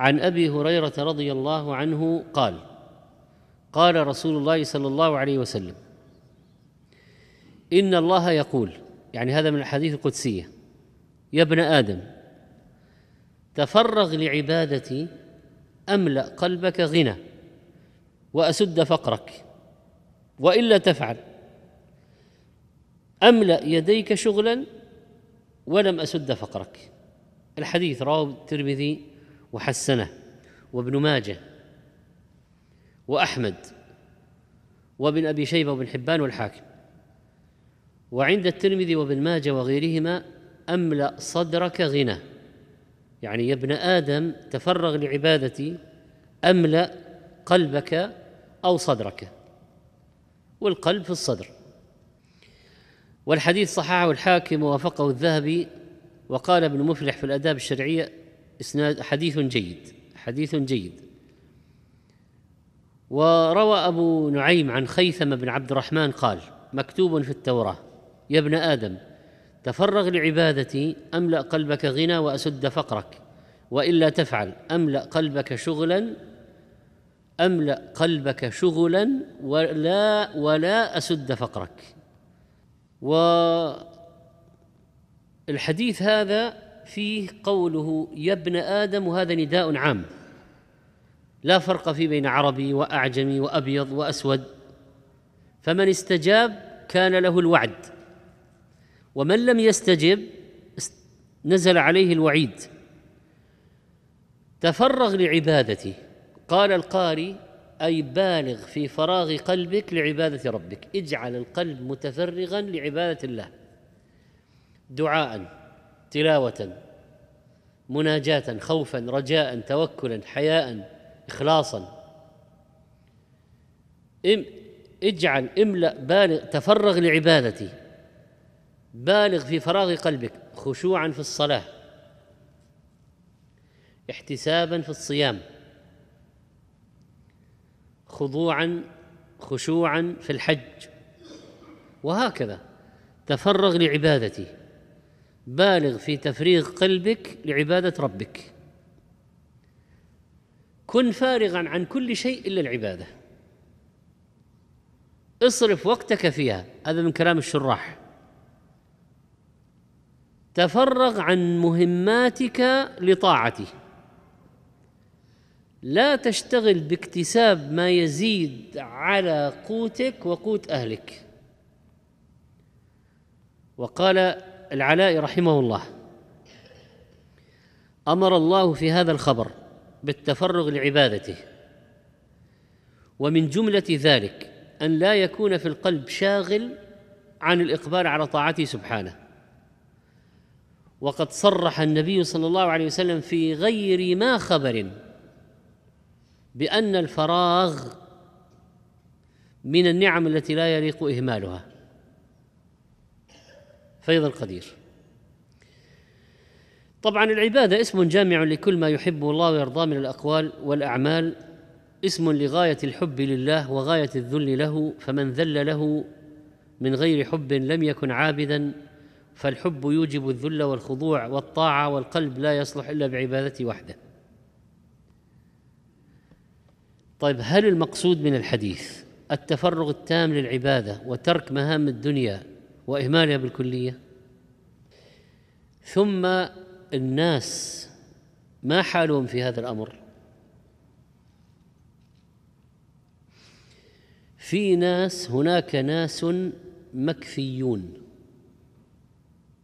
عن ابي هريره رضي الله عنه قال قال رسول الله صلى الله عليه وسلم ان الله يقول يعني هذا من الحديث القدسيه يا ابن ادم تفرغ لعبادتي املا قلبك غنى واسد فقرك والا تفعل املا يديك شغلا ولم اسد فقرك الحديث رواه الترمذي وحسنه وابن ماجه واحمد وابن ابي شيبه وابن حبان والحاكم وعند الترمذي وابن ماجه وغيرهما املا صدرك غنى يعني يا ابن ادم تفرغ لعبادتي املا قلبك او صدرك والقلب في الصدر والحديث صححه الحاكم ووافقه الذهبي وقال ابن مفلح في الاداب الشرعيه إسناد حديث جيد حديث جيد وروى أبو نعيم عن خيثم بن عبد الرحمن قال مكتوب في التوراة يا ابن آدم تفرغ لعبادتي أملأ قلبك غنى وأسد فقرك وإلا تفعل أملأ قلبك شغلا أملأ قلبك شغلا ولا ولا أسد فقرك والحديث هذا فيه قوله يا ابن ادم وهذا نداء عام لا فرق في بين عربي واعجمي وابيض واسود فمن استجاب كان له الوعد ومن لم يستجب نزل عليه الوعيد تفرغ لعبادته قال القاري اي بالغ في فراغ قلبك لعباده ربك اجعل القلب متفرغا لعباده الله دعاء تلاوة مناجاة خوفا رجاء توكلا حياء إخلاصا اجعل املأ بالغ تفرغ لعبادتي بالغ في فراغ قلبك خشوعا في الصلاة احتسابا في الصيام خضوعا خشوعا في الحج وهكذا تفرغ لعبادتي بالغ في تفريغ قلبك لعبادة ربك كن فارغا عن كل شيء إلا العبادة اصرف وقتك فيها هذا من كلام الشراح تفرغ عن مهماتك لطاعته لا تشتغل باكتساب ما يزيد على قوتك وقوت اهلك وقال العلاء رحمه الله امر الله في هذا الخبر بالتفرغ لعبادته ومن جمله ذلك ان لا يكون في القلب شاغل عن الاقبال على طاعته سبحانه وقد صرح النبي صلى الله عليه وسلم في غير ما خبر بان الفراغ من النعم التي لا يليق اهمالها فيض القدير طبعا العباده اسم جامع لكل ما يحبه الله ويرضاه من الاقوال والاعمال اسم لغايه الحب لله وغايه الذل له فمن ذل له من غير حب لم يكن عابدا فالحب يوجب الذل والخضوع والطاعه والقلب لا يصلح الا بعبادته وحده طيب هل المقصود من الحديث التفرغ التام للعباده وترك مهام الدنيا واهمالها بالكليه ثم الناس ما حالهم في هذا الامر في ناس هناك ناس مكفيون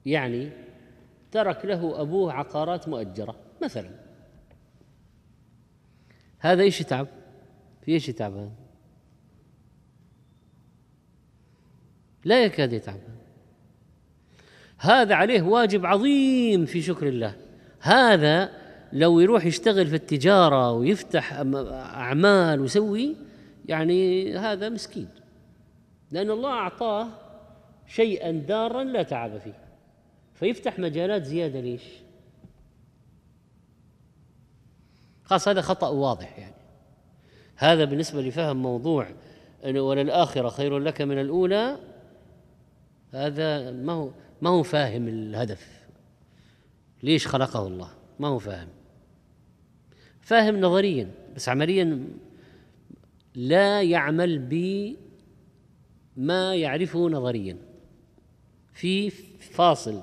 يعني ترك له ابوه عقارات مؤجره مثلا هذا ايش يتعب؟ في ايش يتعب لا يكاد يتعب هذا عليه واجب عظيم في شكر الله هذا لو يروح يشتغل في التجارة ويفتح أعمال ويسوي يعني هذا مسكين لأن الله أعطاه شيئا دارا لا تعب فيه فيفتح مجالات زيادة ليش خلاص هذا خطأ واضح يعني هذا بالنسبة لفهم موضوع وللآخرة خير لك من الأولى هذا ما هو ما هو فاهم الهدف ليش خلقه الله ما هو فاهم فاهم نظريا بس عمليا لا يعمل بما يعرفه نظريا في فاصل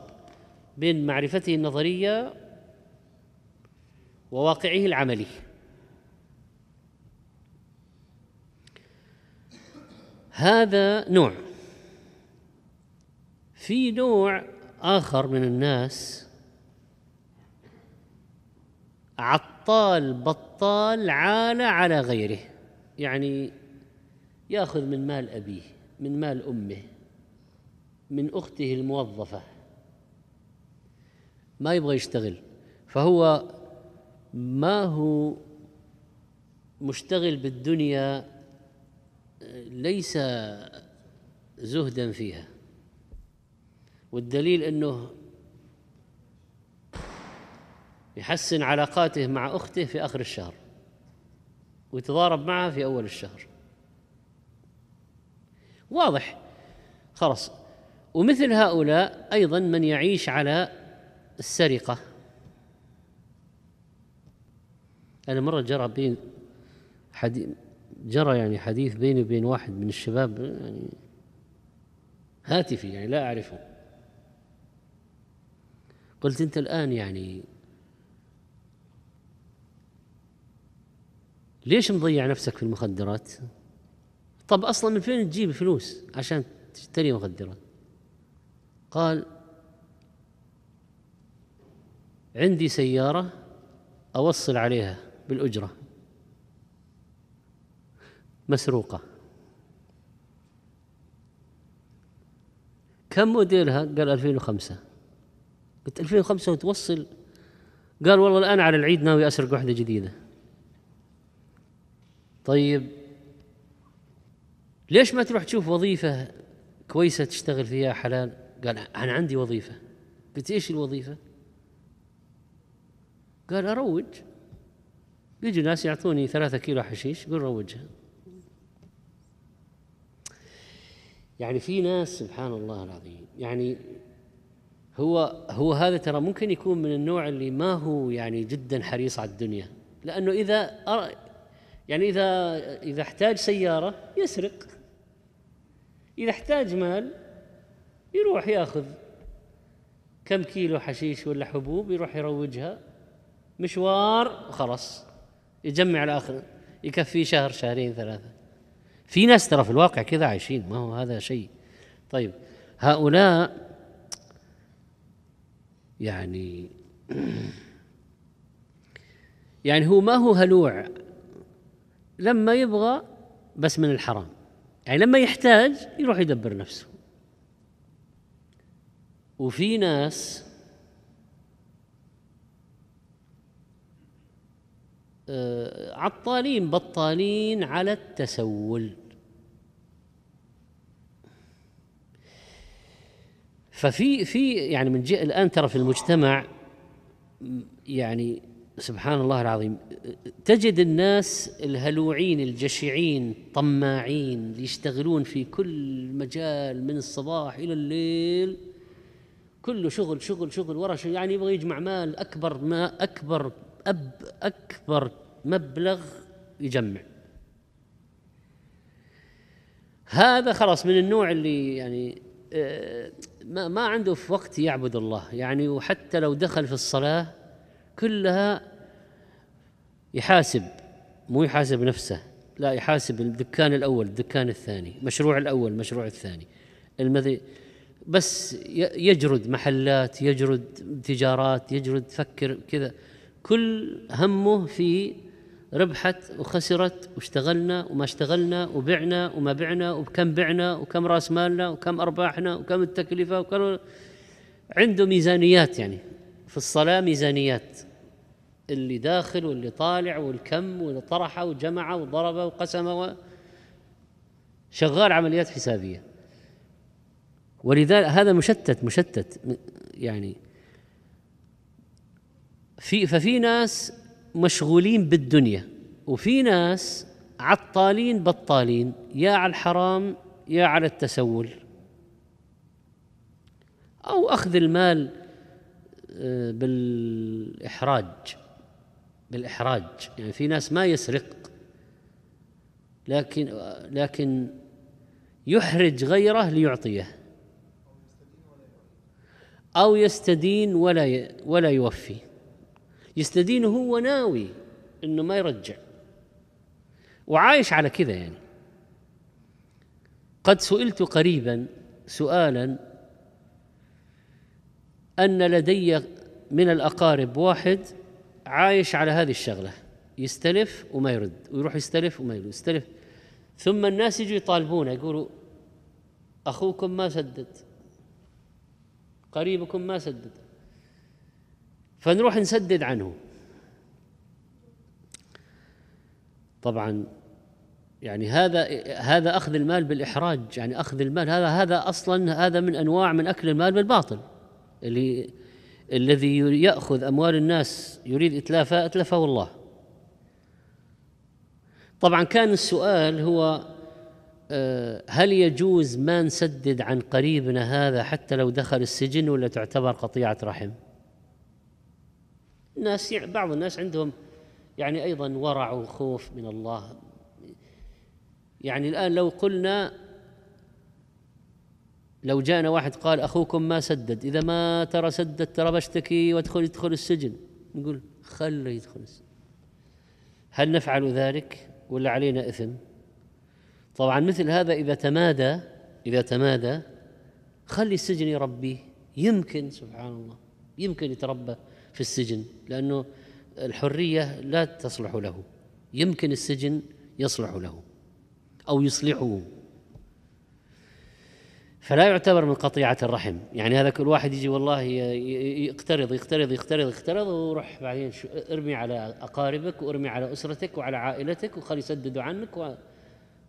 بين معرفته النظريه وواقعه العملي هذا نوع في نوع آخر من الناس عطال بطال عال على غيره يعني ياخذ من مال أبيه من مال أمه من أخته الموظفة ما يبغى يشتغل فهو ما هو مشتغل بالدنيا ليس زهدا فيها والدليل أنه يحسن علاقاته مع أخته في آخر الشهر ويتضارب معها في أول الشهر واضح خلاص ومثل هؤلاء أيضا من يعيش على السرقة أنا مرة جرى بين حديث جرى يعني حديث بيني وبين واحد من الشباب يعني هاتفي يعني لا أعرفه قلت أنت الآن يعني ليش مضيع نفسك في المخدرات؟ طب أصلا من فين تجيب فلوس عشان تشتري مخدرات؟ قال عندي سيارة أوصل عليها بالأجرة مسروقة كم موديلها؟ قال 2005 قلت 2005 وتوصل قال والله الآن على العيد ناوي أسرق واحدة جديدة طيب ليش ما تروح تشوف وظيفة كويسة تشتغل فيها حلال قال أنا عندي وظيفة قلت إيش الوظيفة قال أروج يجي ناس يعطوني ثلاثة كيلو حشيش قل روجها يعني في ناس سبحان الله العظيم يعني هو هو هذا ترى ممكن يكون من النوع اللي ما هو يعني جدا حريص على الدنيا لانه اذا يعني اذا اذا احتاج سياره يسرق اذا احتاج مال يروح ياخذ كم كيلو حشيش ولا حبوب يروح يروجها مشوار وخلاص يجمع على اخر يكفي شهر شهرين ثلاثه في ناس ترى في الواقع كذا عايشين ما هو هذا شيء طيب هؤلاء يعني يعني هو ما هو هلوع لما يبغى بس من الحرام يعني لما يحتاج يروح يدبر نفسه وفي ناس آه، عطالين بطالين على التسول ففي في يعني من جهه الان ترى في المجتمع يعني سبحان الله العظيم تجد الناس الهلوعين الجشعين طماعين اللي يشتغلون في كل مجال من الصباح الى الليل كله شغل شغل شغل ورا شغل يعني يبغى يجمع مال اكبر ما اكبر اب اكبر مبلغ يجمع هذا خلاص من النوع اللي يعني آه، ما ما عنده في وقت يعبد الله يعني وحتى لو دخل في الصلاة كلها يحاسب مو يحاسب نفسه لا يحاسب الدكان الأول الدكان الثاني مشروع الأول المشروع الثاني المذي بس يجرد محلات يجرد تجارات يجرد فكر كذا كل همه في ربحت وخسرت واشتغلنا وما اشتغلنا وبعنا وما بعنا وبكم بعنا وكم راس مالنا وكم ارباحنا وكم التكلفه وكم عنده ميزانيات يعني في الصلاه ميزانيات اللي داخل واللي طالع والكم واللي طرحه وجمعه وضربه وقسمه و... شغال عمليات حسابيه ولذلك هذا مشتت مشتت يعني في ففي ناس مشغولين بالدنيا وفي ناس عطالين بطالين يا على الحرام يا على التسول او اخذ المال آه، بالاحراج بالاحراج يعني في ناس ما يسرق لكن لكن يحرج غيره ليعطيه او يستدين ولا ولا يوفي يستدين هو ناوي انه ما يرجع وعايش على كذا يعني قد سئلت قريبا سؤالا ان لدي من الاقارب واحد عايش على هذه الشغله يستلف وما يرد ويروح يستلف وما يرد يستلف ثم الناس يجوا يطالبونه يقولوا اخوكم ما سدد قريبكم ما سدد فنروح نسدد عنه طبعا يعني هذا هذا اخذ المال بالاحراج يعني اخذ المال هذا هذا اصلا هذا من انواع من اكل المال بالباطل اللي الذي ياخذ اموال الناس يريد اتلافها اتلفه الله طبعا كان السؤال هو آه، هل يجوز ما نسدد عن قريبنا هذا حتى لو دخل السجن ولا تعتبر قطيعه رحم الناس بعض الناس عندهم يعني أيضا ورع وخوف من الله يعني الآن لو قلنا لو جاءنا واحد قال أخوكم ما سدد إذا ما ترى سدد ترى بشتكي وادخل يدخل السجن نقول خله يدخل السجن هل نفعل ذلك ولا علينا إثم طبعا مثل هذا إذا تمادى إذا تمادى خلي السجن يربيه يمكن سبحان الله يمكن يتربى في السجن لأنه الحرية لا تصلح له يمكن السجن يصلح له أو يصلحه فلا يعتبر من قطيعة الرحم يعني هذا كل واحد يجي والله يقترض يقترض يقترض يقترض وروح بعدين ارمي على أقاربك وارمي على أسرتك وعلى عائلتك وخلي يسددوا عنك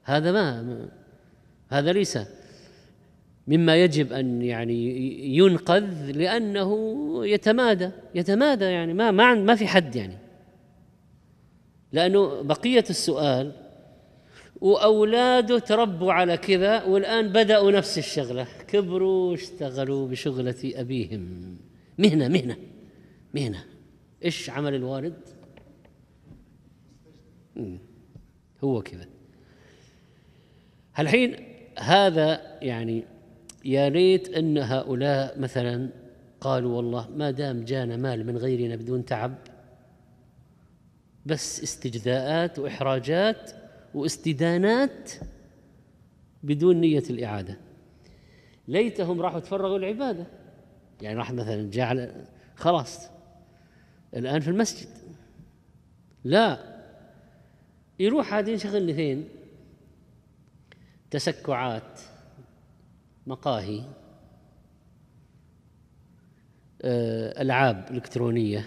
هذا ما هذا ليس مما يجب أن يعني ينقذ لأنه يتمادى يتمادى يعني ما ما ما في حد يعني لأنه بقية السؤال وأولاده تربوا على كذا والآن بدأوا نفس الشغلة كبروا واشتغلوا بشغلة أبيهم مهنة مهنة مهنة إيش عمل الوالد؟ هو كذا الحين هذا يعني يا ليت ان هؤلاء مثلا قالوا والله ما دام جانا مال من غيرنا بدون تعب بس استجداءات واحراجات واستدانات بدون نيه الاعاده ليتهم راحوا تفرغوا العباده يعني راح مثلا جاء خلاص الان في المسجد لا يروح هذه ينشغل فين تسكعات مقاهي آه، ألعاب إلكترونية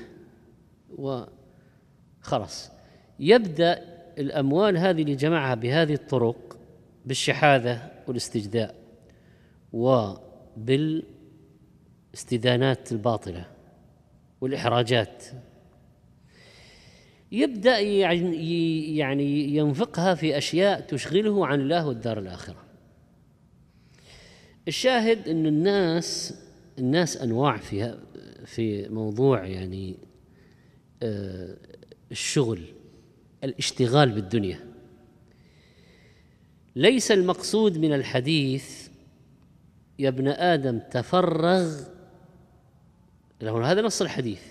وخلاص يبدأ الأموال هذه اللي جمعها بهذه الطرق بالشحاذة والاستجداء وبالاستدانات الباطلة والإحراجات يبدأ يعني, يعني ينفقها في أشياء تشغله عن الله والدار الآخرة الشاهد انه الناس الناس انواع في في موضوع يعني آه، الشغل الاشتغال بالدنيا ليس المقصود من الحديث يا ابن ادم تفرغ هذا نص الحديث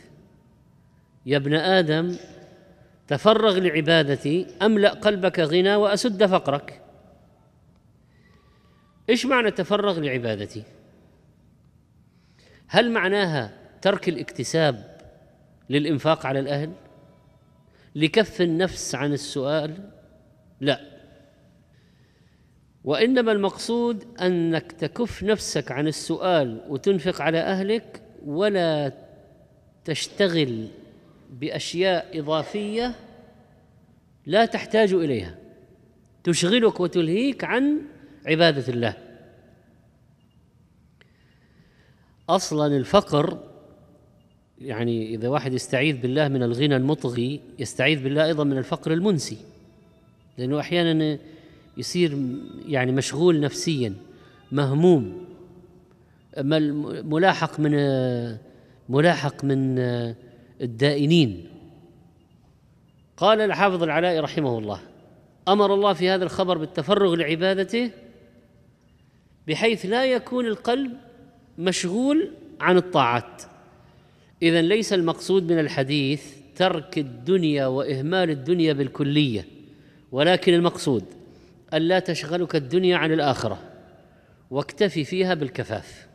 يا ابن ادم تفرغ لعبادتي املا قلبك غنى واسد فقرك ايش معنى تفرغ لعبادتي هل معناها ترك الاكتساب للانفاق على الاهل لكف النفس عن السؤال لا وانما المقصود انك تكف نفسك عن السؤال وتنفق على اهلك ولا تشتغل باشياء اضافيه لا تحتاج اليها تشغلك وتلهيك عن عبادة الله أصلا الفقر يعني إذا واحد يستعيذ بالله من الغنى المطغي يستعيذ بالله أيضا من الفقر المنسي لأنه أحيانا يصير يعني مشغول نفسيا مهموم ملاحق من ملاحق من الدائنين قال الحافظ العلاء رحمه الله أمر الله في هذا الخبر بالتفرغ لعبادته بحيث لا يكون القلب مشغول عن الطاعات اذا ليس المقصود من الحديث ترك الدنيا واهمال الدنيا بالكليه ولكن المقصود الا تشغلك الدنيا عن الاخره واكتفي فيها بالكفاف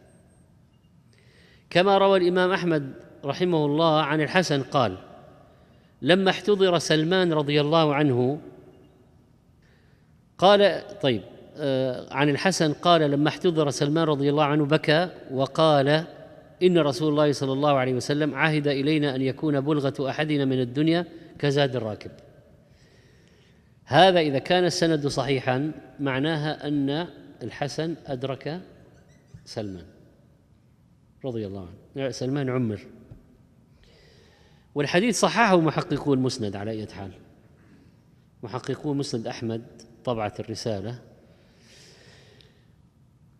كما روى الامام احمد رحمه الله عن الحسن قال لما احتضر سلمان رضي الله عنه قال طيب آه، عن الحسن قال لما احتضر سلمان رضي الله عنه بكى وقال إن رسول الله صلى الله عليه وسلم عهد إلينا أن يكون بلغة أحدنا من الدنيا كزاد الراكب هذا إذا كان السند صحيحا معناها أن الحسن أدرك سلمان رضي الله عنه آه، سلمان عمر والحديث صححه محققو المسند على أي حال محققو مسند أحمد طبعة الرسالة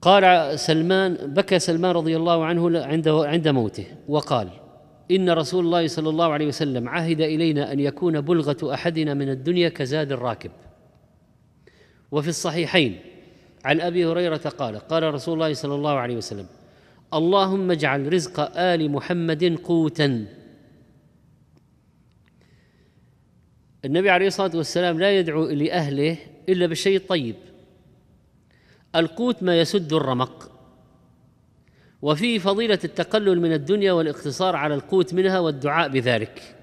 قال سلمان بكى سلمان رضي الله عنه عند عند موته وقال ان رسول الله صلى الله عليه وسلم عهد الينا ان يكون بلغه احدنا من الدنيا كزاد الراكب وفي الصحيحين عن ابي هريره قال قال رسول الله صلى الله عليه وسلم اللهم اجعل رزق ال محمد قوتا النبي عليه الصلاه والسلام لا يدعو لاهله الا بالشيء الطيب القوت ما يسد الرمق وفيه فضيلة التقلل من الدنيا والاقتصار على القوت منها والدعاء بذلك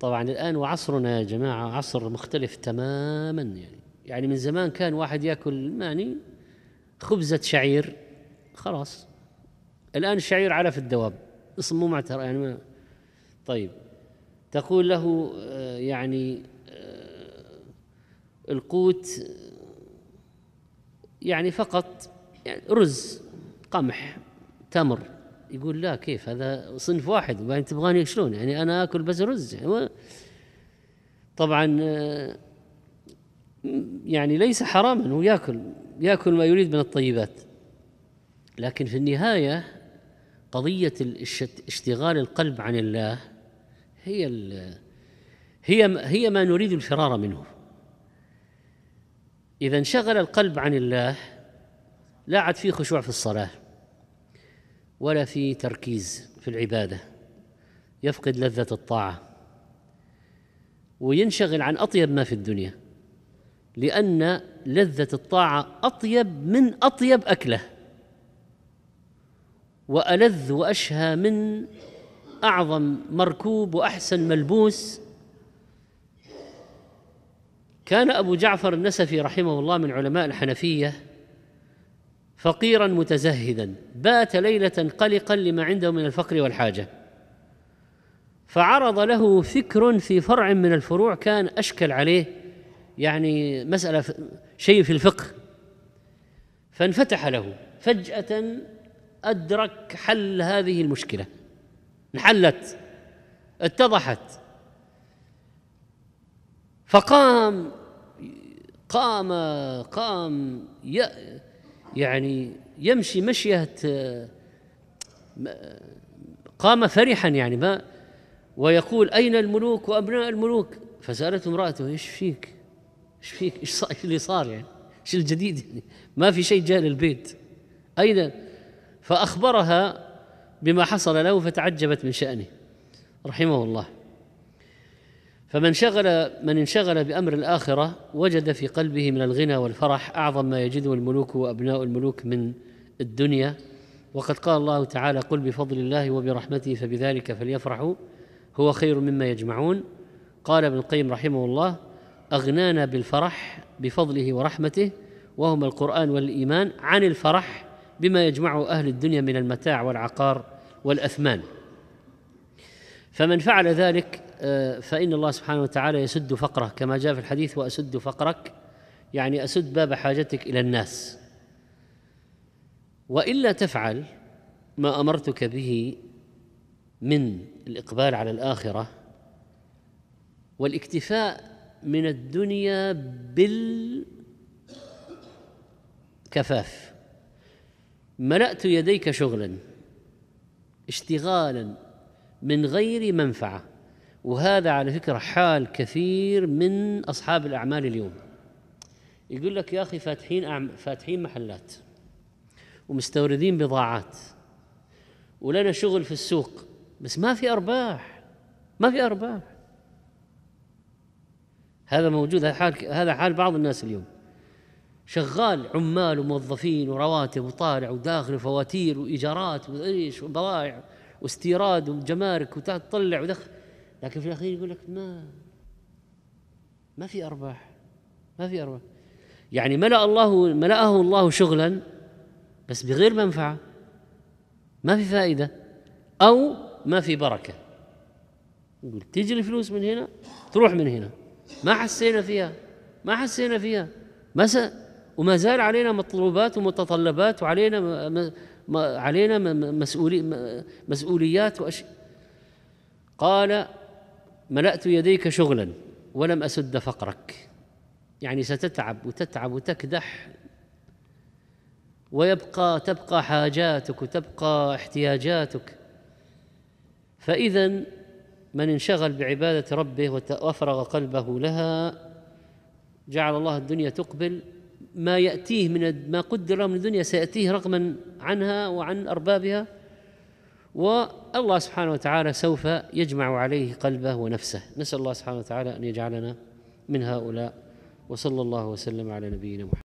طبعا الآن وعصرنا يا جماعة عصر مختلف تماما يعني يعني من زمان كان واحد ياكل يعني خبزة شعير خلاص الآن الشعير علف الدواب اسمه معتر يعني ما طيب تقول له آه، يعني القوت يعني فقط يعني رز قمح تمر يقول لا كيف هذا صنف واحد وبعدين تبغاني شلون يعني انا اكل بس رز يعني طبعا يعني ليس حراما هو ياكل ياكل ما يريد من الطيبات لكن في النهايه قضيه اشتغال القلب عن الله هي هي هي ما نريد الفرار منه إذا انشغل القلب عن الله لا عاد فيه خشوع في الصلاة ولا في تركيز في العبادة يفقد لذة الطاعة وينشغل عن أطيب ما في الدنيا لأن لذة الطاعة أطيب من أطيب أكله وألذ وأشهى من أعظم مركوب وأحسن ملبوس كان أبو جعفر النسفي رحمه الله من علماء الحنفية فقيرا متزهدا بات ليلة قلقا لما عنده من الفقر والحاجة فعرض له فكر في فرع من الفروع كان أشكل عليه يعني مسألة شيء في الفقه فانفتح له فجأة أدرك حل هذه المشكلة انحلت اتضحت فقام قام قام يعني يمشي مشية قام فرحا يعني ما ويقول أين الملوك وأبناء الملوك فسألته امرأته إيش فيك إيش فيك إيش اللي صار يعني إيش الجديد يعني ما في شيء جاء للبيت أين فأخبرها بما حصل له فتعجبت من شأنه رحمه الله فمن شغل من انشغل بامر الاخره وجد في قلبه من الغنى والفرح اعظم ما يجده الملوك وابناء الملوك من الدنيا وقد قال الله تعالى قل بفضل الله وبرحمته فبذلك فليفرحوا هو خير مما يجمعون قال ابن القيم رحمه الله اغنانا بالفرح بفضله ورحمته وهما القران والايمان عن الفرح بما يجمعه اهل الدنيا من المتاع والعقار والاثمان فمن فعل ذلك آه، فإن الله سبحانه وتعالى يسد فقره كما جاء في الحديث وأسد فقرك يعني أسد باب حاجتك إلى الناس وإلا تفعل ما أمرتك به من الإقبال على الآخرة والاكتفاء من الدنيا بالكفاف ملأت يديك شغلا اشتغالا من غير منفعة وهذا على فكرة حال كثير من أصحاب الأعمال اليوم يقول لك يا أخي فاتحين أعم... فاتحين محلات ومستوردين بضاعات ولنا شغل في السوق بس ما في أرباح ما في أرباح هذا موجود هذا حال هذا حال بعض الناس اليوم شغال عمال وموظفين ورواتب وطالع وداخل وفواتير وايجارات وايش وبضائع واستيراد وجمارك وتطلع ودخل لكن في الاخير يقول لك ما ما في ارباح ما في ارباح يعني ملأ الله ملأه الله شغلا بس بغير منفعه ما في فائده او ما في بركه يقول تجي الفلوس من هنا تروح من هنا ما حسينا فيها ما حسينا فيها س... وما زال علينا مطلوبات ومتطلبات وعلينا م... م... علينا مسؤولي مسؤوليات واشياء قال ملأت يديك شغلا ولم أسد فقرك يعني ستتعب وتتعب وتكدح ويبقى تبقى حاجاتك وتبقى احتياجاتك فإذا من انشغل بعبادة ربه وأفرغ قلبه لها جعل الله الدنيا تقبل ما يأتيه من ما قدر من الدنيا سيأتيه رغما عنها وعن أربابها والله سبحانه وتعالى سوف يجمع عليه قلبه ونفسه نسال الله سبحانه وتعالى ان يجعلنا من هؤلاء وصلى الله وسلم على نبينا محمد